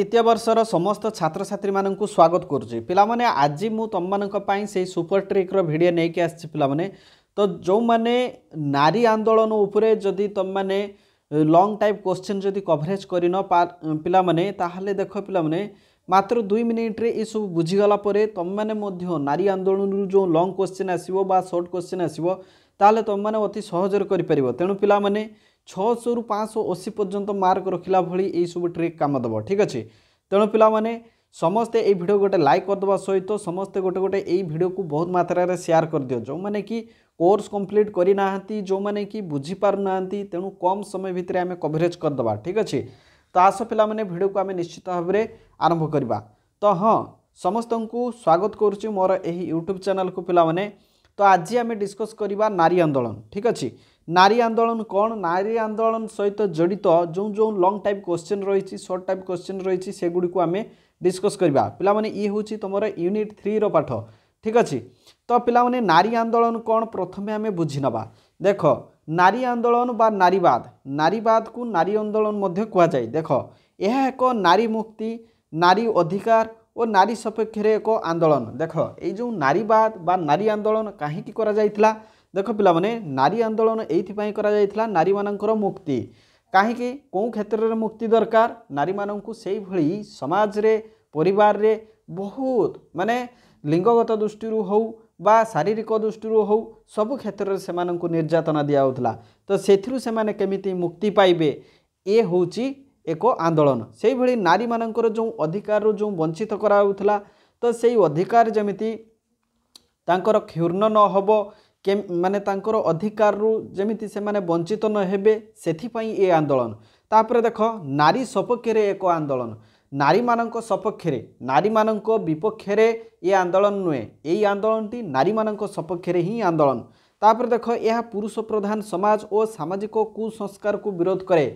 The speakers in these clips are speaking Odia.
তৃতীয় বর্ষর সমস্ত ছাত্রছাত্রী মানুষ স্বাগত করছি পিলামানে আজি মু তোমাদের সেই সুপর ট্রিক্র ভিডিও নেইকি আসছি পিলামানে তো যে নারী আন্দোলন উপরে যদি তোমাদের লং টাইপ কোশ্চেন যদি কভরেজ করে ন পিলামানে তাহলে দেখ পিলামানে মাত্র দুই মিনিট্রে এইসব বুঝিগলা পরে তোমাদের মধ্যে নারী আন্দোলন যে লং কোশ্চেন আসব বা সর্ট কোশ্চেন আসব তাহলে তোমাদের অতি সহজরে করে পার তেমন পিলামানে মানে ছশো পাঁচশো অশী পর্যন্ত মার্ক রখিলা ভি এইসব ট্রিক কাম দেব ঠিক আছে তেমন পিলামানে ସମସ୍ତେ ଏଇ ଭିଡ଼ିଓ ଗୋଟେ ଲାଇକ୍ କରିଦେବା ସହିତ ସମସ୍ତେ ଗୋଟେ ଗୋଟେ ଏଇ ଭିଡ଼ିଓକୁ ବହୁତ ମାତ୍ରାରେ ସେୟାର କରିଦିଅ ଯେଉଁମାନେ କି କୋର୍ସ କମ୍ପ୍ଲିଟ୍ କରିନାହାନ୍ତି ଯେଉଁମାନେ କି ବୁଝିପାରୁନାହାନ୍ତି ତେଣୁ କମ୍ ସମୟ ଭିତରେ ଆମେ କଭରେଜ୍ କରିଦେବା ଠିକ୍ ଅଛି ତ ଆସ ପିଲାମାନେ ଭିଡ଼ିଓକୁ ଆମେ ନିଶ୍ଚିତ ଭାବରେ ଆରମ୍ଭ କରିବା ତ ହଁ ସମସ୍ତଙ୍କୁ ସ୍ୱାଗତ କରୁଛି ମୋର ଏହି ୟୁଟ୍ୟୁବ୍ ଚ୍ୟାନେଲ୍କୁ ପିଲାମାନେ ତ ଆଜି ଆମେ ଡିସ୍କସ୍ କରିବା ନାରୀ ଆନ୍ଦୋଳନ ଠିକ୍ ଅଛି নারী আন্দোলন কোণ নারী আন্দোলন সহিত জড়িত যে যে লং টাইপ কোশ্চেন রয়েছে সর্ট টাইপ কোশ্চেন রয়েছে সেগুড়ি আমি ডিসকস করা পিলামানে ইয়ে হচ্ছে তোমার ইউনিট থ্রির পাঠ ঠিক আছে তো পিলামানে নারী আন্দোলন কোণ প্রথমে আমি বুঝি নেবা দেখ নারী আন্দোলন বা নারীবাদ নারীবাদকু নারী আন্দোলন মধ্যে কুযায় দেখ ଏହା ଏକ ନାରୀ ମୁକ୍ତି ନାରୀ ଅଧିକାର ଓ ନାରୀ ସପକ୍ଷରେ ଏକ ଆନ୍ଦୋଳନ ଦେଖ ଏଇ ଯେଉଁ ନାରୀବାଦ ବା ନାରୀ ଆନ୍ଦୋଳନ କାହିଁକି କରାଯାଇଥିଲା ଦେଖ ପିଲାମାନେ ନାରୀ ଆନ୍ଦୋଳନ ଏଇଥିପାଇଁ କରାଯାଇଥିଲା ନାରୀମାନଙ୍କର ମୁକ୍ତି କାହିଁକି କେଉଁ କ୍ଷେତ୍ରରେ ମୁକ୍ତି ଦରକାର ନାରୀମାନଙ୍କୁ ସେଇଭଳି ସମାଜରେ ପରିବାରରେ ବହୁତ ମାନେ ଲିଙ୍ଗଗତ ଦୃଷ୍ଟିରୁ ହେଉ ବା ଶାରୀରିକ ଦୃଷ୍ଟିରୁ ହେଉ ସବୁ କ୍ଷେତ୍ରରେ ସେମାନଙ୍କୁ ନିର୍ଯାତନା ଦିଆଯାଉଥିଲା ତ ସେଥିରୁ ସେମାନେ କେମିତି ମୁକ୍ତି ପାଇବେ ଏ ହେଉଛି ଏକ ଆନ୍ଦୋଳନ ସେହିଭଳି ନାରୀମାନଙ୍କର ଯେଉଁ ଅଧିକାରରୁ ଯେଉଁ ବଞ୍ଚିତ କରାଯାଉଥିଲା ତ ସେଇ ଅଧିକାର ଯେମିତି ତାଙ୍କର କ୍ଷୁର୍ଣ୍ଣ ନ ହେବ ମାନେ ତାଙ୍କର ଅଧିକାରରୁ ଯେମିତି ସେମାନେ ବଞ୍ଚିତ ନ ହେବେ ସେଥିପାଇଁ ଏ ଆନ୍ଦୋଳନ ତାପରେ ଦେଖ ନାରୀ ସପକ୍ଷରେ ଏକ ଆନ୍ଦୋଳନ ନାରୀମାନଙ୍କ ସପକ୍ଷରେ ନାରୀମାନଙ୍କ ବିପକ୍ଷରେ ଏ ଆନ୍ଦୋଳନ ନୁହେଁ ଏଇ ଆନ୍ଦୋଳନଟି ନାରୀମାନଙ୍କ ସପକ୍ଷରେ ହିଁ ଆନ୍ଦୋଳନ ତାପରେ ଦେଖ ଏହା ପୁରୁଷ ପ୍ରଧାନ ସମାଜ ଓ ସାମାଜିକ କୁସଂସ୍କାରକୁ ବିରୋଧ କରେ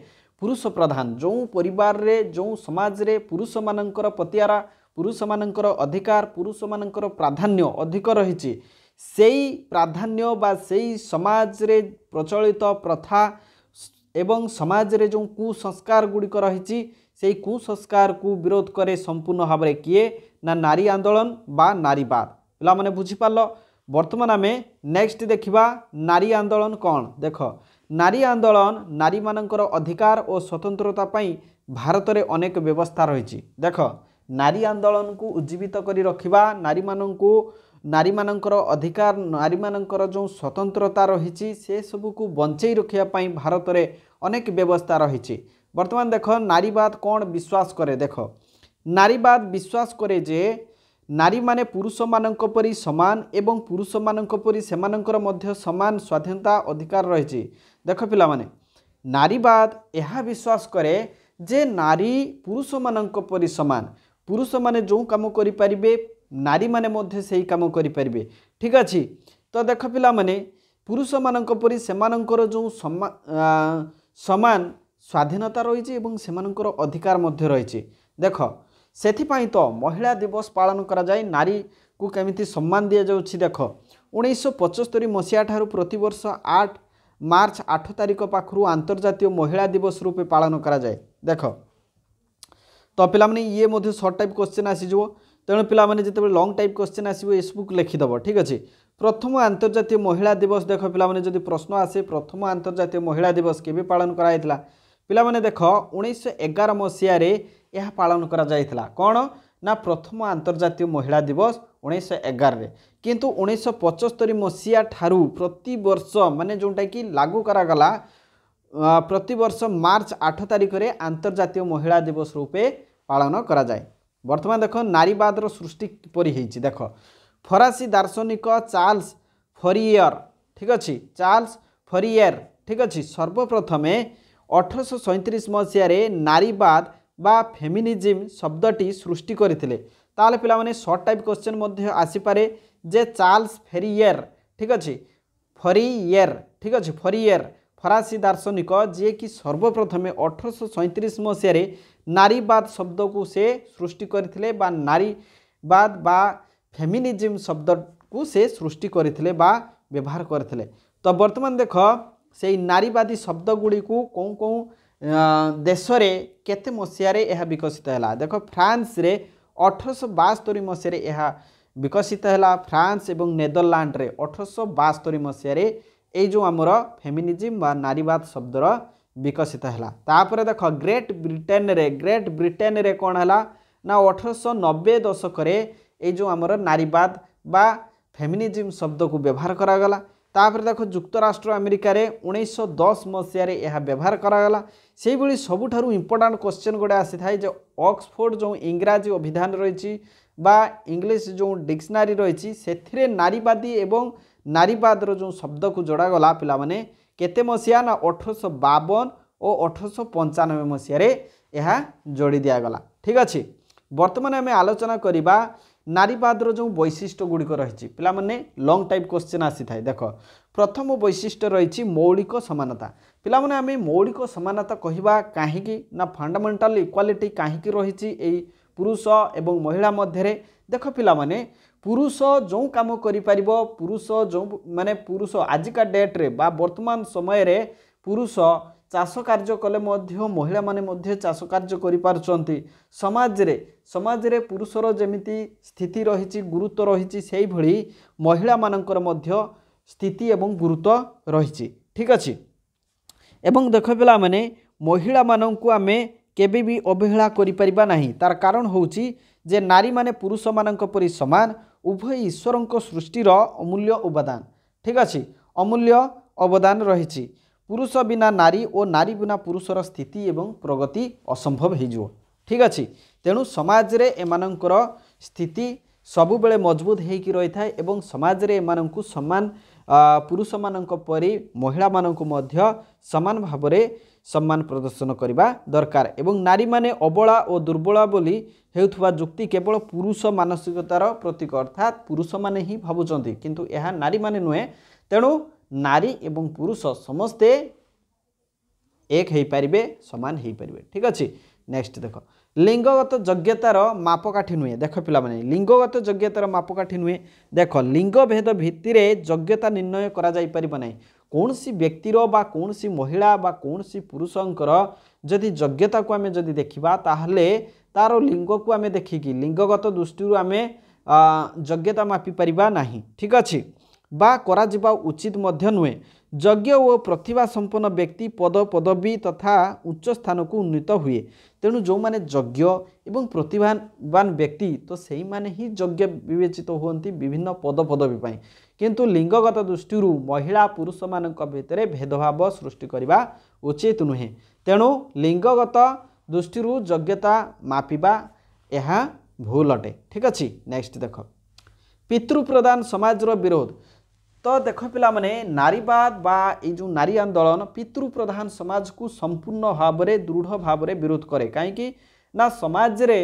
ପୁରୁଷ ପ୍ରଧାନ ଯେଉଁ ପରିବାରରେ ଯେଉଁ ସମାଜରେ ପୁରୁଷମାନଙ୍କର ପତିଆରା ପୁରୁଷମାନଙ୍କର ଅଧିକାର ପୁରୁଷମାନଙ୍କର ପ୍ରାଧାନ୍ୟ ଅଧିକ ରହିଛି সেই ପ୍ରାଧାନ୍ୟ ବା ସେଇ ସମାଜରେ ପ୍ରଚଳିତ ପ୍ରଥା ଏବଂ ସମାଜରେ ଯେଉଁ କୁସଂସ୍କାର ଗୁଡ଼ିକ ରହିଛି ସେଇ କୁସଂସ୍କାରକୁ ବିରୋଧ କରେ ସମ୍ପୂର୍ଣ୍ଣ ଭାବରେ କିଏ ନା ନାରୀ ଆନ୍ଦୋଳନ ବା ନାରୀବାଦ ପିଲାମାନେ ବୁଝିପାରିଲ ବର୍ତ୍ତମାନ ଆମେ ନେକ୍ସଟ ଦେଖିବା ନାରୀ ଆନ୍ଦୋଳନ କ'ଣ ଦେଖ ନାରୀ ଆନ୍ଦୋଳନ ନାରୀମାନଙ୍କର ଅଧିକାର ଓ ସ୍ୱତନ୍ତ୍ରତା ପାଇଁ ଭାରତରେ ଅନେକ ବ୍ୟବସ୍ଥା ରହିଛି ଦେଖ ନାରୀ ଆନ୍ଦୋଳନକୁ ଉଜ୍ଜୀବିତ କରି ରଖିବା ନାରୀମାନଙ୍କୁ নারীমানଙ୍କର ଅଧିକାର ନାରୀମାନଙ୍କର ଯେଉଁ ସ୍ୱତନ୍ତ୍ରତା ରହିଛି ସେସବୁକୁ ବଞ୍ଚେଇ ରଖିବା ପାଇଁ ଭାରତରେ ଅନେକ ବ୍ୟବସ୍ଥା ରହିଛି ବର୍ତ୍ତମାନ ଦେଖ ନାରୀବାଦ କ'ଣ ବିଶ୍ୱାସ କରେ ଦେଖ ନାରୀବାଦ ବିଶ୍ୱାସ କରେ ଯେ ନାରୀମାନେ ପୁରୁଷମାନଙ୍କ ପରି ସମାନ ଏବଂ ପୁରୁଷମାନଙ୍କ ପରି ସେମାନଙ୍କର ମଧ୍ୟ ସମାନ ସ୍ୱାଧୀନତା ଅଧିକାର ରହିଛି ଦେଖ ପିଲାମାନେ ନାରୀବାଦ ଏହା ବିଶ୍ୱାସ କରେ ଯେ ନାରୀ ପୁରୁଷମାନଙ୍କ ପରି ସମାନ ପୁରୁଷମାନେ ଯେଉଁ କାମ କରିପାରିବେ ନାରୀମାନେ ମଧ୍ୟ ସେହି କାମ କରିପାରିବେ ଠିକ ଅଛି ତ ଦେଖ ପିଲାମାନେ ପୁରୁଷମାନଙ୍କ ପରି ସେମାନଙ୍କର ଯେଉଁ ସମାନ ସ୍ୱାଧୀନତା ରହିଛି ଏବଂ ସେମାନଙ୍କର ଅଧିକାର ମଧ୍ୟ ରହିଛି ଦେଖ ସେଥିପାଇଁ ତ ମହିଳା ଦିବସ ପାଳନ କରାଯାଏ ନାରୀକୁ କେମିତି ସମ୍ମାନ ଦିଆଯାଉଛି ଦେଖ ଉଣେଇଶହ ପଞ୍ଚସ୍ତରୀ ମସିହା ଠାରୁ ପ୍ରତିବର୍ଷ ଆଠ ମାର୍ଚ୍ଚ ଆଠ ତାରିଖ ପାଖରୁ ଆନ୍ତର୍ଜାତୀୟ ମହିଳା ଦିବସ ରୂପେ ପାଳନ କରାଯାଏ ଦେଖ ତ ପିଲାମାନେ ଇଏ ମଧ୍ୟ ସର୍ଟ ଟାଇପ୍ କ୍ୱଶ୍ଚିନ୍ ଆସିଯିବ ତେଣୁ ପିଲାମାନେ ଯେତେବେଳେ ଲଙ୍ଗ୍ ଟାଇପ୍ କ୍ୱେଶ୍ଚିନ୍ ଆସିବ ଏସବୁକୁ ଲେଖିଦେବ ଠିକ୍ ଅଛି প্রথম আন্তর্জাতীয় মহিলা দিবস দেখ পিলামানে যদি প্রশ্ন আসে প্রথম আন্তর্জাতীয় মহিলা দিবস কেবে পালন করা হয়েছিল পিলামানে দেখ উনিশশো এগার মশিয়ার ଏହା ପାଳନ କରାଯାଇଥିଲା କ'ଣ ନା ପ୍ରଥମ ଆନ୍ତର୍ଜାତୀୟ ମହିଳା ଦିବସ ଉଣେଇଶହ ଏଗାରରେ କିନ୍ତୁ ଉଣେଇଶହ ପଞ୍ଚସ୍ତରୀ ମସିହା ଠାରୁ ପ୍ରତିବର୍ଷ ମାନେ ଯେଉଁଟାକି ଲାଗୁ କରାଗଲା ପ୍ରତିବର୍ଷ ମାର୍ଚ୍ଚ ଆଠ ତାରିଖରେ ଆନ୍ତର୍ଜାତୀୟ ମହିଳା ଦିବସ ରୂପେ ପାଳନ କରାଯାଏ বর্তমান দেখ নারীবাদর সৃষ্টি কিপরি হয়েছি দেখ ফরাসি দার্শনিক চার্লস ফরিয়র ঠিক আছে চার্লস ফরিয়ার ঠিক আছে সর্বপ্রথমে অঠরশো সৈত্রিশ মশিয়ার নারীবাদ বা ফেমিনিজম শব্দটি সৃষ্টি করে তাহলে পিলামানে সর্ট টাইপ কোশ্চেন মধ্যে আসিপারে যে চার্লস ফেরিয়ার ঠিক আছে ফরিয়ার ঠিক আছে ফরিয়ার ଫରାସୀ ଦାର୍ଶନିକ ଯିଏକି ସର୍ବପ୍ରଥମେ ଅଠରଶହ ସଇଁତିରିଶ ମସିହାରେ ନାରୀବାଦ ଶବ୍ଦକୁ ସେ ସୃଷ୍ଟି କରିଥିଲେ ବା ନାରୀବାଦ ବା ଫେମିନିଜିମ୍ ଶବ୍ଦକୁ ସେ ସୃଷ୍ଟି କରିଥିଲେ ବା ବ୍ୟବହାର କରିଥିଲେ ତ ବର୍ତ୍ତମାନ ଦେଖ ସେଇ ନାରୀବାଦୀ ଶବ୍ଦଗୁଡ଼ିକୁ କେଉଁ କେଉଁ ଦେଶରେ କେତେ ମସିହାରେ ଏହା ବିକଶିତ ହେଲା ଦେଖ ଫ୍ରାନ୍ସରେ ଅଠରଶହ ବାସ୍ତରୀ ମସିହାରେ ଏହା ବିକଶିତ ହେଲା ଫ୍ରାନ୍ସ ଏବଂ ନେଦରଲ୍ୟାଣ୍ଡରେ ଅଠରଶହ ବାସ୍ତରୀ ମସିହାରେ ଏଇ ଯେଉଁ ଆମର ଫେମିନିଜିମ୍ ବା ନାରୀବାଦ ଶବ୍ଦର ବିକଶିତ ହେଲା ତାପରେ ଦେଖ ଗ୍ରେଟ୍ ବ୍ରିଟେନ୍ରେ ଗ୍ରେଟ୍ ବ୍ରିଟେନ୍ରେ କ'ଣ ହେଲା ନା ଅଠରଶହ ନବେ ଦଶକରେ ଏଇ ଯେଉଁ ଆମର ନାରୀବାଦ ବା ଫେମିନିଜିମ୍ ଶବ୍ଦକୁ ବ୍ୟବହାର କରାଗଲା ତାପରେ ଦେଖ ଯୁକ୍ତରାଷ୍ଟ୍ର ଆମେରିକାରେ ଉଣେଇଶହ ଦଶ ମସିହାରେ ଏହା ବ୍ୟବହାର କରାଗଲା ସେହିଭଳି ସବୁଠାରୁ ଇମ୍ପୋର୍ଟାଣ୍ଟ କ୍ୱେଶ୍ଚିନ୍ ଗୋଟେ ଆସିଥାଏ ଯେ ଅକ୍ସଫୋର୍ଡ଼ ଯେଉଁ ଇଂରାଜୀ ଅଭିଧାନ ରହିଛି ବା ଇଂଲିଶ ଯେଉଁ ଡିକ୍ସନାରୀ ରହିଛି ସେଥିରେ ନାରୀବାଦୀ ଏବଂ ନାରୀବାଦର ଯେଉଁ ଶବ୍ଦକୁ ଯୋଡ଼ାଗଲା ପିଲାମାନେ କେତେ ମସିହା ନା ଅଠରଶହ ବାବନ ଓ ଅଠରଶହ ପଞ୍ଚାନବେ ମସିହାରେ ଏହା ଯୋଡ଼ି ଦିଆଗଲା ଠିକ୍ ଅଛି ବର୍ତ୍ତମାନ ଆମେ ଆଲୋଚନା କରିବା ନାରୀବାଦର ଯେଉଁ ବୈଶିଷ୍ଟ୍ୟ ଗୁଡ଼ିକ ରହିଛି ପିଲାମାନେ ଲଙ୍ଗ୍ ଟାଇପ୍ କ୍ୱଶ୍ଚିନ୍ ଆସିଥାଏ ଦେଖ ପ୍ରଥମ ବୈଶିଷ୍ଟ୍ୟ ରହିଛି ମୌଳିକ ସମାନତା ପିଲାମାନେ ଆମେ ମୌଳିକ ସମାନତା କହିବା କାହିଁକି ନା ଫଣ୍ଡାମେଣ୍ଟାଲ ଇକ୍ୱାଲିଟି କାହିଁକି ରହିଛି ଏଇ ପୁରୁଷ ଏବଂ ମହିଳା ମଧ୍ୟରେ ଦେଖ ପିଲାମାନେ ପୁରୁଷ ଯେଉଁ କାମ କରିପାରିବ ପୁରୁଷ ଯେଉଁ ମାନେ ପୁରୁଷ ଆଜିକା ଡେଟ୍ରେ ବା ବର୍ତ୍ତମାନ ସମୟରେ ପୁରୁଷ ଚାଷ କାର୍ଯ୍ୟ କଲେ ମଧ୍ୟ ମହିଳାମାନେ ମଧ୍ୟ ଚାଷ କାର୍ଯ୍ୟ କରିପାରୁଛନ୍ତି ସମାଜରେ ସମାଜରେ ପୁରୁଷର ଯେମିତି ସ୍ଥିତି ରହିଛି ଗୁରୁତ୍ୱ ରହିଛି ସେହିଭଳି ମହିଳାମାନଙ୍କର ମଧ୍ୟ ସ୍ଥିତି ଏବଂ ଗୁରୁତ୍ୱ ରହିଛି ଠିକ୍ ଅଛି ଏବଂ ଦେଖ ପିଲାମାନେ ମହିଳାମାନଙ୍କୁ ଆମେ କେବେ ବି ଅବହେଳା କରିପାରିବା ନାହିଁ ତାର କାରଣ ହେଉଛି ଯେ ନାରୀମାନେ ପୁରୁଷମାନଙ୍କ ପରି ସମାନ ଉଭୟ ଈଶ୍ୱରଙ୍କ ସୃଷ୍ଟିର ଅମୂଲ୍ୟ ଉପାଦାନ ଠିକ୍ ଅଛି ଅମୂଲ୍ୟ ଅବଦାନ ରହିଛି ପୁରୁଷ ବିନା ନାରୀ ଓ ନାରୀ ବିନା ପୁରୁଷର ସ୍ଥିତି ଏବଂ ପ୍ରଗତି ଅସମ୍ଭବ ହୋଇଯିବ ଠିକ୍ ଅଛି ତେଣୁ ସମାଜରେ ଏମାନଙ୍କର ସ୍ଥିତି ସବୁବେଳେ ମଜବୁତ ହୋଇକି ରହିଥାଏ ଏବଂ ସମାଜରେ ଏମାନଙ୍କୁ ସମାନ ପୁରୁଷମାନଙ୍କ ପରି ମହିଳାମାନଙ୍କୁ ମଧ୍ୟ ସମାନ ଭାବରେ ସମ୍ମାନ ପ୍ରଦର୍ଶନ କରିବା ଦରକାର ଏବଂ ନାରୀମାନେ ଅବଳା ଓ ଦୁର୍ବଳ ବୋଲି ହେଉଥିବା ଯୁକ୍ତି କେବଳ ପୁରୁଷ ମାନସିକତାର ପ୍ରତୀକ ଅର୍ଥାତ୍ ପୁରୁଷମାନେ ହିଁ ଭାବୁଛନ୍ତି କିନ୍ତୁ ଏହା ନାରୀମାନେ ନୁହେଁ ତେଣୁ ନାରୀ ଏବଂ ପୁରୁଷ ସମସ୍ତେ ଏକ ହୋଇପାରିବେ ସମାନ ହୋଇପାରିବେ ଠିକ୍ ଅଛି ନେକ୍ସଟ ଦେଖ ଲିଙ୍ଗଗତ ଯୋଗ୍ୟତାର ମାପକାଠି ନୁହେଁ ଦେଖ ପିଲାମାନେ ଲିଙ୍ଗଗତ ଯୋଗ୍ୟତାର ମାପକାଠି ନୁହେଁ ଦେଖ ଲିଙ୍ଗଭେଦ ଭିତ୍ତିରେ ଯୋଗ୍ୟତା ନିର୍ଣ୍ଣୟ କରାଯାଇପାରିବ ନାହିଁ କୌଣସି ବ୍ୟକ୍ତିର ବା କୌଣସି ମହିଳା ବା କୌଣସି ପୁରୁଷଙ୍କର ଯଦି ଯୋଗ୍ୟତାକୁ ଆମେ ଯଦି ଦେଖିବା ତାହେଲେ ତା'ର ଲିଙ୍ଗକୁ ଆମେ ଦେଖିକି ଲିଙ୍ଗଗତ ଦୃଷ୍ଟିରୁ ଆମେ ଯୋଗ୍ୟତା ମାପିପାରିବା ନାହିଁ ଠିକ୍ ଅଛି ବା କରାଯିବା ଉଚିତ ମଧ୍ୟ ନୁହେଁ ଯଜ୍ଞ ଓ ପ୍ରତିଭା ସମ୍ପନ୍ନ ବ୍ୟକ୍ତି ପଦ ପଦବୀ ତଥା ଉଚ୍ଚ ସ୍ଥାନକୁ ଉନ୍ନୀତ ହୁଏ ତେଣୁ ଯେଉଁମାନେ ଯଜ୍ଞ ଏବଂ ପ୍ରତିଭାବାନ ବ୍ୟକ୍ତି ତ ସେଇମାନେ ହିଁ ଯଜ୍ଞ ବିବେଚିତ ହୁଅନ୍ତି ବିଭିନ୍ନ ପଦ ପଦବୀ ପାଇଁ କିନ୍ତୁ ଲିଙ୍ଗଗତ ଦୃଷ୍ଟିରୁ ମହିଳା ପୁରୁଷମାନଙ୍କ ଭିତରେ ଭେଦଭାବ ସୃଷ୍ଟି କରିବା ଉଚିତ ନୁହେଁ ତେଣୁ ଲିଙ୍ଗଗତ ଦୃଷ୍ଟିରୁ ଯୋଗ୍ୟତା ମାପିବା ଏହା ଭୁଲ ଅଟେ ଠିକ୍ ଅଛି ନେକ୍ସଟ ଦେଖ ପିତୃପ୍ରଧାନ ସମାଜର ବିରୋଧ ତ ଦେଖ ପିଲାମାନେ ନାରୀବାଦ ବା ଏଇ ଯେଉଁ ନାରୀ ଆନ୍ଦୋଳନ ପିତୃପ୍ରଧାନ ସମାଜକୁ ସମ୍ପୂର୍ଣ୍ଣ ଭାବରେ ଦୃଢ଼ ଭାବରେ ବିରୋଧ କରେ କାହିଁକି ନା ସମାଜରେ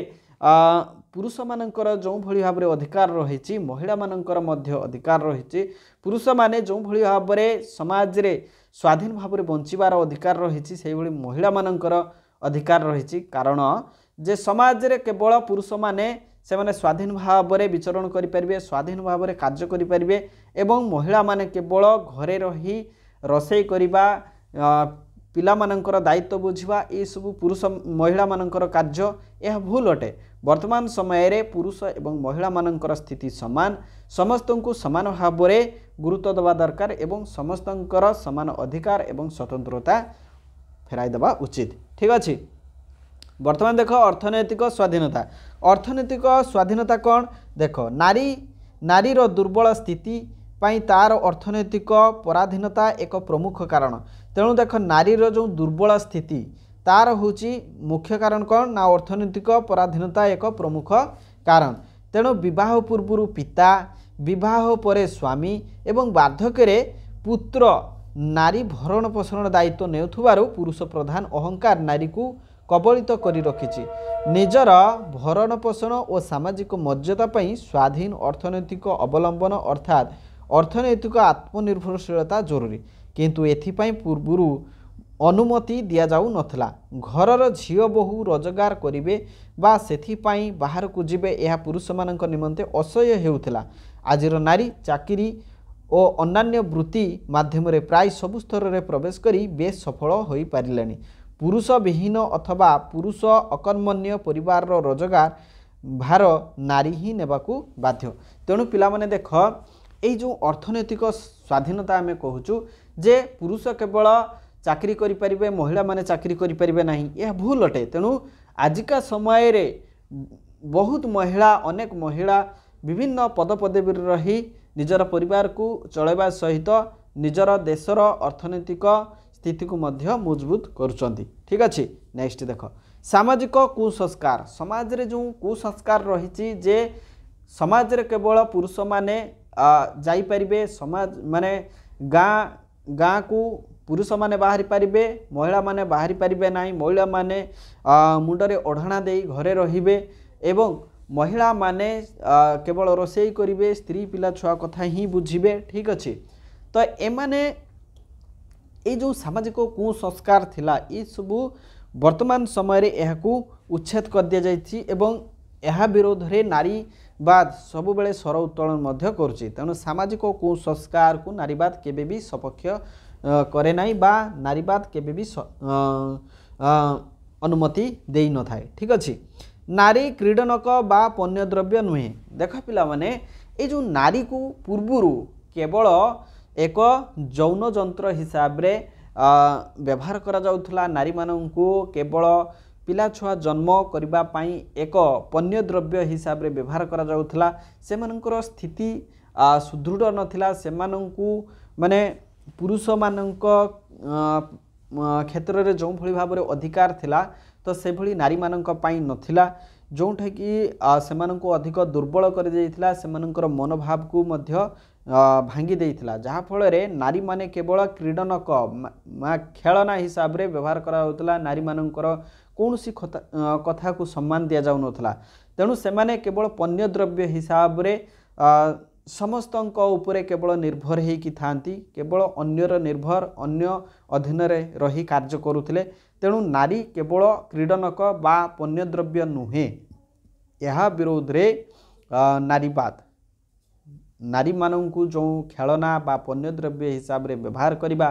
ପୁରୁଷମାନଙ୍କର ଯେଉଁଭଳି ଭାବରେ ଅଧିକାର ରହିଛି ମହିଳାମାନଙ୍କର ମଧ୍ୟ ଅଧିକାର ରହିଛି ପୁରୁଷମାନେ ଯେଉଁଭଳି ଭାବରେ ସମାଜରେ ସ୍ୱାଧୀନ ଭାବରେ ବଞ୍ଚିବାର ଅଧିକାର ରହିଛି ସେହିଭଳି ମହିଳାମାନଙ୍କର ଅଧିକାର ରହିଛି କାରଣ ଯେ ସମାଜରେ କେବଳ ପୁରୁଷମାନେ ସେମାନେ ସ୍ୱାଧୀନ ଭାବରେ ବିଚରଣ କରିପାରିବେ ସ୍ୱାଧୀନ ଭାବରେ କାର୍ଯ୍ୟ କରିପାରିବେ ଏବଂ ମହିଳାମାନେ କେବଳ ଘରେ ରହି ରୋଷେଇ କରିବା ପିଲାମାନଙ୍କର ଦାୟିତ୍ୱ ବୁଝିବା ଏସବୁ ପୁରୁଷ ମହିଳାମାନଙ୍କର କାର୍ଯ୍ୟ ଏହା ଭୁଲ ଅଟେ ବର୍ତ୍ତମାନ ସମୟରେ ପୁରୁଷ ଏବଂ ମହିଳାମାନଙ୍କର ସ୍ଥିତି ସମାନ ସମସ୍ତଙ୍କୁ ସମାନ ଭାବରେ ଗୁରୁତ୍ୱ ଦେବା ଦରକାର ଏବଂ ସମସ୍ତଙ୍କର ସମାନ ଅଧିକାର ଏବଂ ସ୍ୱତନ୍ତ୍ରତା ଫେରାଇ ଦେବା ଉଚିତ ଠିକ୍ ଅଛି ବର୍ତ୍ତମାନ ଦେଖ ଅର୍ଥନୈତିକ ସ୍ୱାଧୀନତା ଅର୍ଥନୈତିକ ସ୍ୱାଧୀନତା କ'ଣ ଦେଖ ନାରୀ ନାରୀର ଦୁର୍ବଳ ସ୍ଥିତି ପାଇଁ ତା'ର ଅର୍ଥନୈତିକ ପରାଧୀନତା ଏକ ପ୍ରମୁଖ କାରଣ ତେଣୁ ଦେଖ ନାରୀର ଯେଉଁ ଦୁର୍ବଳ ସ୍ଥିତି তার হচ্ছে মুখ্য কারণ কম না অর্থনৈতিক পরাধীনতা এক প্রমুখ কারণ তেম বহ পূর্ব পিতা বহ পরে স্বামী এবং বার্ধক্যে পুত্র নারী ভরণ পোষণ দায়িত্ব নেওথবার পুরুষ প্রধান অহংকার নারী কবলিত করে রাখিছে নিজের ভরণ পোষণ ও সামাজিক মর্যাদাপ্রাই স্বাধীন অর্থনৈতিক অবলম্বন অর্থাৎ অর্থনৈতিক আত্মনির্ভরশীলতা জরুরি কিন্তু এথিপাই পূর্ব ଅନୁମତି ଦିଆଯାଉନଥିଲା ଘରର ଝିଅ ବୋହୂ ରୋଜଗାର କରିବେ ବା ସେଥିପାଇଁ ବାହାରକୁ ଯିବେ ଏହା ପୁରୁଷମାନଙ୍କ ନିମନ୍ତେ ଅସହ୍ୟ ହେଉଥିଲା ଆଜିର ନାରୀ ଚାକିରି ଓ ଅନ୍ୟାନ୍ୟ ବୃତ୍ତି ମାଧ୍ୟମରେ ପ୍ରାୟ ସବୁ ସ୍ତରରେ ପ୍ରବେଶ କରି ବେଶ ସଫଳ ହୋଇପାରିଲେଣି ପୁରୁଷବିହୀନ ଅଥବା ପୁରୁଷ ଅକର୍ମଣ୍ୟ ପରିବାରର ରୋଜଗାର ଭାର ନାରୀ ହିଁ ନେବାକୁ ବାଧ୍ୟ ତେଣୁ ପିଲାମାନେ ଦେଖ ଏଇ ଯେଉଁ ଅର୍ଥନୈତିକ ସ୍ୱାଧୀନତା ଆମେ କହୁଛୁ ଯେ ପୁରୁଷ କେବଳ ଚାକିରି କରିପାରିବେ ମହିଳାମାନେ ଚାକିରି କରିପାରିବେ ନାହିଁ ଏହା ଭୁଲ ଅଟେ ତେଣୁ ଆଜିକା ସମୟରେ ବହୁତ ମହିଳା ଅନେକ ମହିଳା ବିଭିନ୍ନ ପଦପଦବୀରେ ରହି ନିଜର ପରିବାରକୁ ଚଳାଇବା ସହିତ ନିଜର ଦେଶର ଅର୍ଥନୈତିକ ସ୍ଥିତିକୁ ମଧ୍ୟ ମଜବୁତ କରୁଛନ୍ତି ଠିକ୍ ଅଛି ନେକ୍ସଟ ଦେଖ ସାମାଜିକ କୁସଂସ୍କାର ସମାଜରେ ଯେଉଁ କୁସଂସ୍କାର ରହିଛି ଯେ ସମାଜରେ କେବଳ ପୁରୁଷମାନେ ଯାଇପାରିବେ ସମାଜ ମାନେ ଗାଁ ଗାଁକୁ ପୁରୁଷମାନେ ବାହାରି ପାରିବେ ମହିଳାମାନେ ବାହାରି ପାରିବେ ନାହିଁ ମହିଳାମାନେ ମୁଣ୍ଡରେ ଓଢ଼ଣା ଦେଇ ଘରେ ରହିବେ ଏବଂ ମହିଳାମାନେ କେବଳ ରୋଷେଇ କରିବେ ସ୍ତ୍ରୀ ପିଲା ଛୁଆ କଥା ହିଁ ବୁଝିବେ ଠିକ୍ ଅଛି ତ ଏମାନେ ଏଇ ଯେଉଁ ସାମାଜିକ କୁସଂସ୍କାର ଥିଲା ଏସବୁ ବର୍ତ୍ତମାନ ସମୟରେ ଏହାକୁ ଉଚ୍ଛେଦ କରିଦିଆଯାଇଛି ଏବଂ ଏହା ବିରୋଧରେ ନାରୀବାଦ ସବୁବେଳେ ସ୍ୱର ଉତ୍ତୋଳନ ମଧ୍ୟ କରୁଛି ତେଣୁ ସାମାଜିକ କୁସଂସ୍କାରକୁ ନାରୀବାଦ କେବେ ବି ସପକ୍ଷ କରେ ନାହିଁ ବା ନାରୀବାଦ କେବେ ବି ଅନୁମତି ଦେଇନଥାଏ ଠିକ ଅଛି ନାରୀ କ୍ରୀଡ଼ନକ ବା ପଣ୍ୟଦ୍ରବ୍ୟ ନୁହେଁ ଦେଖ ପିଲାମାନେ ଏ ଯେଉଁ ନାରୀକୁ ପୂର୍ବରୁ କେବଳ ଏକ ଯୌନ ଯନ୍ତ୍ର ହିସାବରେ ବ୍ୟବହାର କରାଯାଉଥିଲା ନାରୀମାନଙ୍କୁ କେବଳ ପିଲାଛୁଆ ଜନ୍ମ କରିବା ପାଇଁ ଏକ ପଣ୍ୟଦ୍ରବ୍ୟ ହିସାବରେ ବ୍ୟବହାର କରାଯାଉଥିଲା ସେମାନଙ୍କର ସ୍ଥିତି ସୁଦୃଢ଼ ନଥିଲା ସେମାନଙ୍କୁ ମାନେ ପୁରୁଷମାନଙ୍କ କ୍ଷେତ୍ରରେ ଯେଉଁଭଳି ଭାବରେ ଅଧିକାର ଥିଲା ତ ସେଭଳି ନାରୀମାନଙ୍କ ପାଇଁ ନଥିଲା ଯେଉଁଠାକି ସେମାନଙ୍କୁ ଅଧିକ ଦୁର୍ବଳ କରିଦେଇଥିଲା ସେମାନଙ୍କର ମନୋଭାବକୁ ମଧ୍ୟ ଭାଙ୍ଗି ଦେଇଥିଲା ଯାହାଫଳରେ ନାରୀମାନେ କେବଳ କ୍ରୀଡ଼ନକ ଖେଳନା ହିସାବରେ ବ୍ୟବହାର କରାଯାଉଥିଲା ନାରୀମାନଙ୍କର କୌଣସି କଥାକୁ ସମ୍ମାନ ଦିଆଯାଉନଥିଲା ତେଣୁ ସେମାନେ କେବଳ ପଣ୍ୟଦ୍ରବ୍ୟ ହିସାବରେ ସମସ୍ତଙ୍କ ଉପରେ କେବଳ ନିର୍ଭର ହୋଇକି ଥାଆନ୍ତି କେବଳ ଅନ୍ୟର ନିର୍ଭର ଅନ୍ୟ ଅଧୀନରେ ରହି କାର୍ଯ୍ୟ କରୁଥିଲେ ତେଣୁ ନାରୀ କେବଳ କ୍ରୀଡ଼ନକ ବା ପଣ୍ୟଦ୍ରବ୍ୟ ନୁହେଁ ଏହା ବିରୋଧରେ ନାରୀବାଦ ନାରୀମାନଙ୍କୁ ଯେଉଁ ଖେଳନା ବା ପଣ୍ୟଦ୍ରବ୍ୟ ହିସାବରେ ବ୍ୟବହାର କରିବା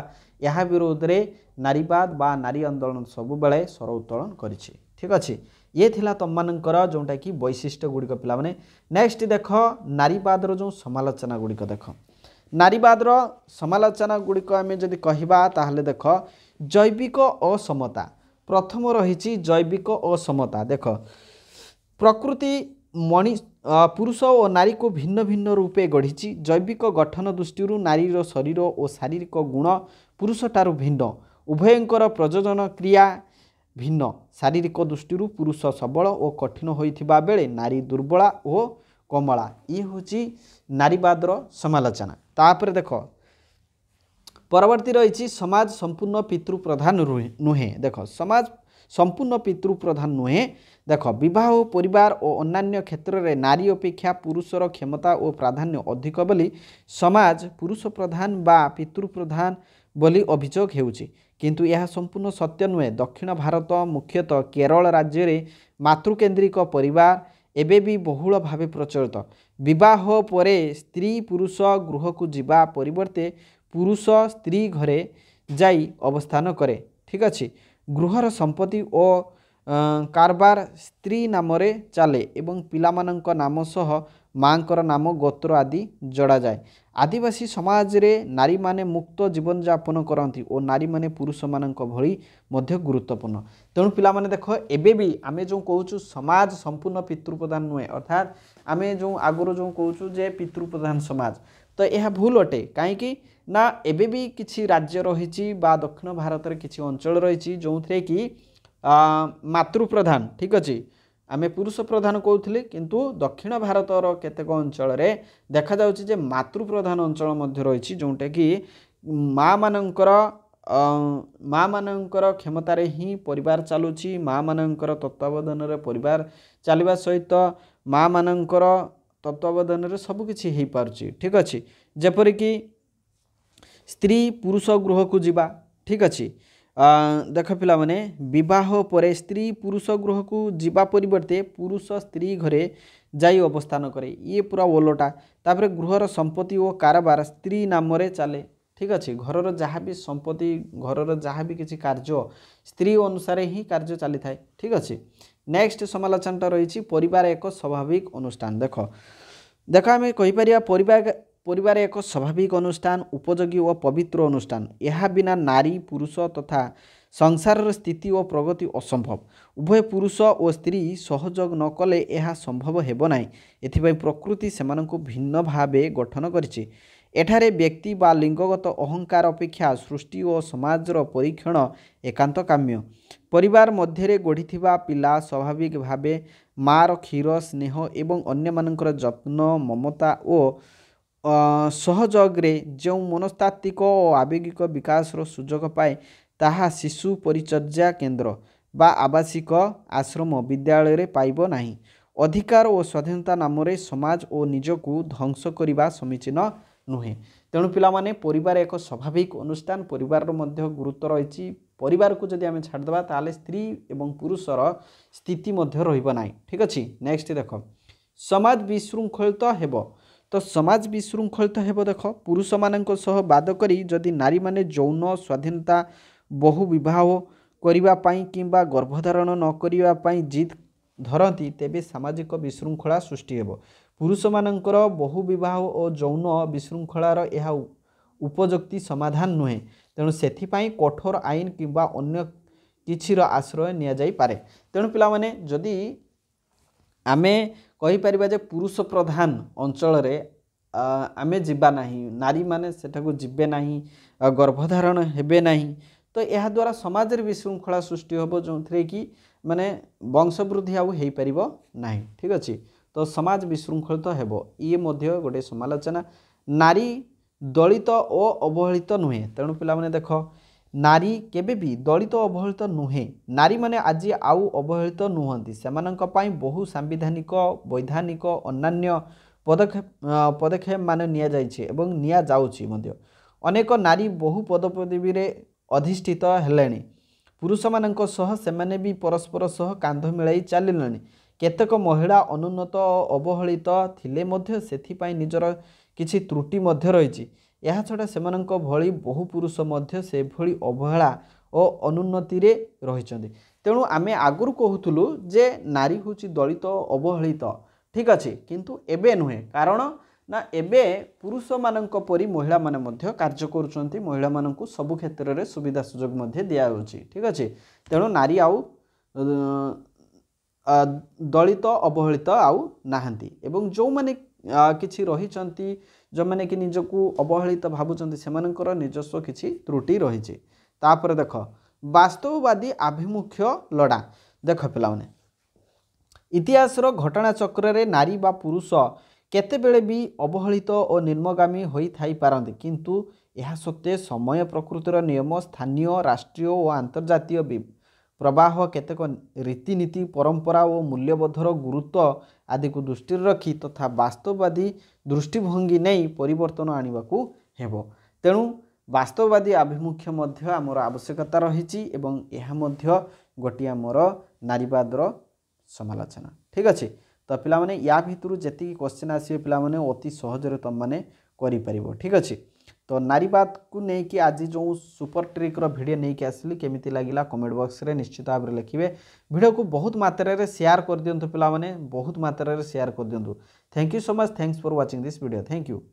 ଏହା ବିରୋଧରେ ନାରୀବାଦ ବା ନାରୀ ଆନ୍ଦୋଳନ ସବୁବେଳେ ସ୍ୱର ଉତ୍ତୋଳନ କରିଛି ଠିକ ଅଛି ଇଏ ଥିଲା ତୁମମାନଙ୍କର ଯେଉଁଟାକି ବୈଶିଷ୍ଟ୍ୟ ଗୁଡ଼ିକ ପିଲାମାନେ ନେକ୍ସଟ ଦେଖ ନାରୀବାଦର ଯେଉଁ ସମାଲୋଚନା ଗୁଡ଼ିକ ଦେଖ ନାରୀବାଦର ସମାଲୋଚନା ଗୁଡ଼ିକ ଆମେ ଯଦି କହିବା ତାହେଲେ ଦେଖ ଜୈବିକ ଅସମତା ପ୍ରଥମ ରହିଛି ଜୈବିକ ଅସମତା ଦେଖ ପ୍ରକୃତି ମଣି ପୁରୁଷ ଓ ନାରୀକୁ ଭିନ୍ନ ଭିନ୍ନ ରୂପେ ଗଢ଼ିଛି ଜୈବିକ ଗଠନ ଦୃଷ୍ଟିରୁ ନାରୀର ଶରୀର ଓ ଶାରୀରିକ ଗୁଣ ପୁରୁଷଠାରୁ ଭିନ୍ନ ଉଭୟଙ୍କର ପ୍ରଯୋଜନ କ୍ରିୟା ଭିନ୍ନ ଶାରୀରିକ ଦୃଷ୍ଟିରୁ ପୁରୁଷ ସବଳ ଓ କଠିନ ହୋଇଥିବା ବେଳେ ନାରୀ ଦୁର୍ବଳା ଓ କମଳା ଇଏ ହେଉଛି ନାରୀବାଦର ସମାଲୋଚନା ତାପରେ ଦେଖ ପରବର୍ତ୍ତୀ ରହିଛି ସମାଜ ସମ୍ପୂର୍ଣ୍ଣ ପିତୃପ୍ରଧାନ ନୁହେଁ ଦେଖ ସମାଜ ସମ୍ପୂର୍ଣ୍ଣ ପିତୃପ୍ରଧାନ ନୁହେଁ ଦେଖ ବିବାହ ପରିବାର ଓ ଅନ୍ୟାନ୍ୟ କ୍ଷେତ୍ରରେ ନାରୀ ଅପେକ୍ଷା ପୁରୁଷର କ୍ଷମତା ଓ ପ୍ରାଧାନ୍ୟ ଅଧିକ ବୋଲି ସମାଜ ପୁରୁଷ ପ୍ରଧାନ ବା ପିତୃପ୍ରଧାନ ବୋଲି ଅଭିଯୋଗ ହେଉଛି কিন্তু ଏହା ସମ୍ପୂର୍ଣ୍ଣ ସତ୍ୟ ନୁହେଁ ଦକ୍ଷିଣ ଭାରତ ମୁଖ୍ୟତଃ କେରଳ ରାଜ୍ୟରେ ମାତୃକେନ୍ଦ୍ରିକ ପରିବାର ଏବେ ବି ବହୁଳ ଭାବେ ପ୍ରଚଳିତ ବିବାହ ପରେ ସ୍ତ୍ରୀ ପୁରୁଷ ଗୃହକୁ ଯିବା ପରିବର୍ତ୍ତେ ପୁରୁଷ ସ୍ତ୍ରୀ ଘରେ ଯାଇ ଅବସ୍ଥାନ କରେ ଠିକ୍ ଅଛି ଗୃହର ସମ୍ପତ୍ତି ଓ କାରବାର ସ୍ତ୍ରୀ ନାମରେ ଚାଲେ ଏବଂ ପିଲାମାନଙ୍କ ନାମ ସହ ମାଆଙ୍କର ନାମ ଗୋତ୍ର ଆଦି ଯୋଡ଼ାଯାଏ ଆଦିବାସୀ ସମାଜରେ ନାରୀମାନେ ମୁକ୍ତ ଜୀବନଯାପନ କରନ୍ତି ଓ ନାରୀମାନେ ପୁରୁଷମାନଙ୍କ ଭଳି ମଧ୍ୟ ଗୁରୁତ୍ୱପୂର୍ଣ୍ଣ ତେଣୁ ପିଲାମାନେ ଦେଖ ଏବେ ବି ଆମେ ଯେଉଁ କହୁଛୁ ସମାଜ ସମ୍ପୂର୍ଣ୍ଣ ପିତୃପ୍ରଧାନ ନୁହେଁ ଅର୍ଥାତ୍ ଆମେ ଯେଉଁ ଆଗରୁ ଯେଉଁ କହୁଛୁ ଯେ ପିତୃପ୍ରଧାନ ସମାଜ ତ ଏହା ଭୁଲ ଅଟେ କାହିଁକି ନା ଏବେ ବି କିଛି ରାଜ୍ୟ ରହିଛି ବା ଦକ୍ଷିଣ ଭାରତରେ କିଛି ଅଞ୍ଚଳ ରହିଛି ଯେଉଁଥିରେ କି ମାତୃପ୍ରଧାନ ଠିକ୍ ଅଛି ଆମେ ପୁରୁଷ ପ୍ରଧାନ କହୁଥିଲେ କିନ୍ତୁ ଦକ୍ଷିଣ ଭାରତର କେତେକ ଅଞ୍ଚଳରେ ଦେଖାଯାଉଛି ଯେ ମାତୃପ୍ରଧାନ ଅଞ୍ଚଳ ମଧ୍ୟ ରହିଛି ଯେଉଁଟାକି ମାଆମାନଙ୍କର ମାଆମାନଙ୍କର କ୍ଷମତାରେ ହିଁ ପରିବାର ଚାଲୁଛି ମାଆମାନଙ୍କର ତତ୍ତ୍ୱାବଧାନରେ ପରିବାର ଚାଲିବା ସହିତ ମାଆମାନଙ୍କର ତତ୍ତ୍ୱାବଧାନରେ ସବୁକିଛି ହୋଇପାରୁଛି ଠିକ୍ ଅଛି ଯେପରିକି ସ୍ତ୍ରୀ ପୁରୁଷ ଗୃହକୁ ଯିବା ଠିକ୍ ଅଛି দেখ ପିଲାମାନେ ବିବାହ ପରେ ସ୍ତ୍ରୀ ପୁରୁଷ ଗୃହକୁ ଯିବା ପରିବର୍ତ୍ତେ ପୁରୁଷ ସ୍ତ୍ରୀ ଘରେ ଯାଇ ଅବସ୍ଥାନ କରେ ଇଏ ପୁରା ଓଲଟା ତାପରେ ଗୃହର ସମ୍ପତ୍ତି ଓ କାରବାର ସ୍ତ୍ରୀ ନାମରେ ଚାଲେ ଠିକ୍ ଅଛି ଘରର ଯାହା ବି ସମ୍ପତ୍ତି ଘରର ଯାହା ବି କିଛି କାର୍ଯ୍ୟ ସ୍ତ୍ରୀ ଅନୁସାରେ ହିଁ କାର୍ଯ୍ୟ ଚାଲିଥାଏ ଠିକ୍ ଅଛି ନେକ୍ସଟ ସମାଲୋଚନାଟା ରହିଛି ପରିବାର ଏକ ସ୍ୱାଭାବିକ ଅନୁଷ୍ଠାନ ଦେଖ ଦେଖ ଆମେ କହିପାରିବା ପରିବାର ପରିବାର ଏକ ସ୍ୱାଭାବିକ ଅନୁଷ୍ଠାନ ଉପଯୋଗୀ ଓ ପବିତ୍ର ଅନୁଷ୍ଠାନ ଏହା ବିନା ନାରୀ ପୁରୁଷ ତଥା ସଂସାରର ସ୍ଥିତି ଓ ପ୍ରଗତି ଅସମ୍ଭବ ଉଭୟ ପୁରୁଷ ଓ ସ୍ତ୍ରୀ ସହଯୋଗ ନ କଲେ ଏହା ସମ୍ଭବ ହେବ ନାହିଁ ଏଥିପାଇଁ ପ୍ରକୃତି ସେମାନଙ୍କୁ ଭିନ୍ନ ଭାବେ ଗଠନ କରିଛି ଏଠାରେ ବ୍ୟକ୍ତି ବା ଲିଙ୍ଗଗତ ଅହଙ୍କାର ଅପେକ୍ଷା ସୃଷ୍ଟି ଓ ସମାଜର ପରୀକ୍ଷଣ ଏକାନ୍ତ କାମ୍ୟ ପରିବାର ମଧ୍ୟରେ ଗଢ଼ିଥିବା ପିଲା ସ୍ୱାଭାବିକ ଭାବେ ମାଆର କ୍ଷୀର ସ୍ନେହ ଏବଂ ଅନ୍ୟମାନଙ୍କର ଯତ୍ନ ମମତା ଓ ସହଯୋଗରେ ଯେଉଁ ମନସ୍ତାତ୍ତ୍ୱିକ ଓ ଆବେଗିକ ବିକାଶର ସୁଯୋଗ ପାଏ ତାହା ଶିଶୁ ପରିଚର୍ଯ୍ୟା କେନ୍ଦ୍ର ବା ଆବାସିକ ଆଶ୍ରମ ବିଦ୍ୟାଳୟରେ ପାଇବ ନାହିଁ ଅଧିକାର ଓ ସ୍ୱାଧୀନତା ନାମରେ ସମାଜ ଓ ନିଜକୁ ଧ୍ୱଂସ କରିବା ସମୀଚୀନ ନୁହେଁ ତେଣୁ ପିଲାମାନେ ପରିବାର ଏକ ସ୍ୱାଭାବିକ ଅନୁଷ୍ଠାନ ପରିବାରର ମଧ୍ୟ ଗୁରୁତ୍ୱ ରହିଛି ପରିବାରକୁ ଯଦି ଆମେ ଛାଡ଼ିଦେବା ତାହେଲେ ସ୍ତ୍ରୀ ଏବଂ ପୁରୁଷର ସ୍ଥିତି ମଧ୍ୟ ରହିବ ନାହିଁ ଠିକ୍ ଅଛି ନେକ୍ସଟ ଦେଖ ସମାଜ ବିଶୃଙ୍ଖଳିତ ହେବ ତ ସମାଜ ବିଶୃଙ୍ଖଳିତ ହେବ ଦେଖ ପୁରୁଷମାନଙ୍କ ସହ ବାଦ କରି ଯଦି ନାରୀମାନେ ଯୌନ ସ୍ୱାଧୀନତା ବହୁ ବିବାହ କରିବା ପାଇଁ କିମ୍ବା ଗର୍ଭଧାରଣ ନ କରିବା ପାଇଁ ଜିଦ୍ ଧରନ୍ତି ତେବେ ସାମାଜିକ ବିଶୃଙ୍ଖଳା ସୃଷ୍ଟି ହେବ ପୁରୁଷମାନଙ୍କର ବହୁ ବିବାହ ଓ ଯୌନ ବିଶୃଙ୍ଖଳାର ଏହା ଉପଯୁକ୍ତି ସମାଧାନ ନୁହେଁ ତେଣୁ ସେଥିପାଇଁ କଠୋର ଆଇନ କିମ୍ବା ଅନ୍ୟ କିଛିର ଆଶ୍ରୟ ନିଆଯାଇପାରେ ତେଣୁ ପିଲାମାନେ ଯଦି ଆମେ କହିପାରିବା ଯେ ପୁରୁଷ ପ୍ରଧାନ ଅଞ୍ଚଳରେ ଆମେ ଯିବା ନାହିଁ ନାରୀମାନେ ସେଠାକୁ ଯିବେ ନାହିଁ ଗର୍ଭଧାରଣ ହେବେ ନାହିଁ ତ ଏହାଦ୍ୱାରା ସମାଜରେ ବିଶୃଙ୍ଖଳା ସୃଷ୍ଟି ହେବ ଯେଉଁଥିରେ କି ମାନେ ବଂଶବୃଦ୍ଧି ଆଉ ହୋଇପାରିବ ନାହିଁ ଠିକ୍ ଅଛି ତ ସମାଜ ବିଶୃଙ୍ଖଳିତ ହେବ ଇଏ ମଧ୍ୟ ଗୋଟିଏ ସମାଲୋଚନା ନାରୀ ଦଳିତ ଓ ଅବହେଳିତ ନୁହେଁ ତେଣୁ ପିଲାମାନେ ଦେଖ ନାରୀ କେବେ ବି ଦଳିତ ଅବହେଳିତ ନୁହେଁ ନାରୀମାନେ ଆଜି ଆଉ ଅବହେଳିତ ନୁହନ୍ତି ସେମାନଙ୍କ ପାଇଁ ବହୁ ସାମ୍ବିଧାନିକ ବୈଧାନିକ ଅନ୍ୟାନ୍ୟ ପଦକ୍ଷେପ ପଦକ୍ଷେପମାନ ନିଆଯାଇଛି ଏବଂ ନିଆଯାଉଛି ମଧ୍ୟ ଅନେକ ନାରୀ ବହୁ ପଦପଦବୀରେ ଅଧିଷ୍ଠିତ ହେଲେଣି ପୁରୁଷମାନଙ୍କ ସହ ସେମାନେ ବି ପରସ୍ପର ସହ କାନ୍ଧ ମିଳାଇ ଚାଲିଲେଣି କେତେକ ମହିଳା ଅନୁନ୍ନତ ଅବହେଳିତ ଥିଲେ ମଧ୍ୟ ସେଥିପାଇଁ ନିଜର କିଛି ତ୍ରୁଟି ମଧ୍ୟ ରହିଛି ଏହାଛଡ଼ା ସେମାନଙ୍କ ଭଳି ବହୁ ପୁରୁଷ ମଧ୍ୟ ସେଭଳି ଅବହେଳା ଓ ଅନୁନ୍ନତିରେ ରହିଛନ୍ତି ତେଣୁ ଆମେ ଆଗରୁ କହୁଥିଲୁ ଯେ ନାରୀ ହେଉଛି ଦଳିତ ଅବହେଳିତ ଠିକ୍ ଅଛି କିନ୍ତୁ ଏବେ ନୁହେଁ କାରଣ ନା ଏବେ ପୁରୁଷମାନଙ୍କ ପରି ମହିଳାମାନେ ମଧ୍ୟ କାର୍ଯ୍ୟ କରୁଛନ୍ତି ମହିଳାମାନଙ୍କୁ ସବୁ କ୍ଷେତ୍ରରେ ସୁବିଧା ସୁଯୋଗ ମଧ୍ୟ ଦିଆଯାଉଛି ଠିକ୍ ଅଛି ତେଣୁ ନାରୀ ଆଉ ଦଳିତ ଅବହେଳିତ ଆଉ ନାହାନ୍ତି ଏବଂ ଯେଉଁମାନେ କିଛି ରହିଛନ୍ତି ଯେଉଁମାନେ କି ନିଜକୁ ଅବହେଳିତ ଭାବୁଛନ୍ତି ସେମାନଙ୍କର ନିଜସ୍ୱ କିଛି ତ୍ରୁଟି ରହିଛି ତାପରେ ଦେଖ ବାସ୍ତବବାଦୀ ଆଭିମୁଖ୍ୟ ଲଡ଼ା ଦେଖ ପିଲାମାନେ ଇତିହାସର ଘଟଣାଚକ୍ରରେ ନାରୀ ବା ପୁରୁଷ କେତେବେଳେ ବି ଅବହେଳିତ ଓ ନିମ୍ନଗାମୀ ହୋଇଥାଇପାରନ୍ତି କିନ୍ତୁ ଏହା ସତ୍ତ୍ୱେ ସମୟ ପ୍ରକୃତିର ନିୟମ ସ୍ଥାନୀୟ ରାଷ୍ଟ୍ରୀୟ ଓ ଆନ୍ତର୍ଜାତୀୟ ପ୍ରବାହ କେତେକ ରୀତିନୀତି ପରମ୍ପରା ଓ ମୂଲ୍ୟବୋଧର ଗୁରୁତ୍ୱ ଆଦିକୁ ଦୃଷ୍ଟିରେ ରଖି ତଥା ବାସ୍ତବବାଦୀ ଦୃଷ୍ଟିଭଙ୍ଗୀ ନେଇ ପରିବର୍ତ୍ତନ ଆଣିବାକୁ ହେବ ତେଣୁ ବାସ୍ତବବାଦୀ ଆଭିମୁଖ୍ୟ ମଧ୍ୟ ଆମର ଆବଶ୍ୟକତା ରହିଛି ଏବଂ ଏହା ମଧ୍ୟ ଗୋଟିଏ ଆମର ନାରୀବାଦର ସମାଲୋଚନା ଠିକ୍ ଅଛି ତ ପିଲାମାନେ ୟା ଭିତରୁ ଯେତିକି କ୍ୱଶ୍ଚିନ୍ ଆସିବେ ପିଲାମାନେ ଅତି ସହଜରେ ତୁମମାନେ କରିପାରିବ ଠିକ୍ ଅଛି तो नारीवाद को लेकिन आज जो सुपर ट्रिक्र भिड नहीं आसली केमी लगला कमेंट बक्स में निश्चित भाव में लिखे भिड को बहुत मात्र सेयार कर दिंतु पे बहुत मात्र सेयार कर दिंतु thank you so much thanks for watching this video thank you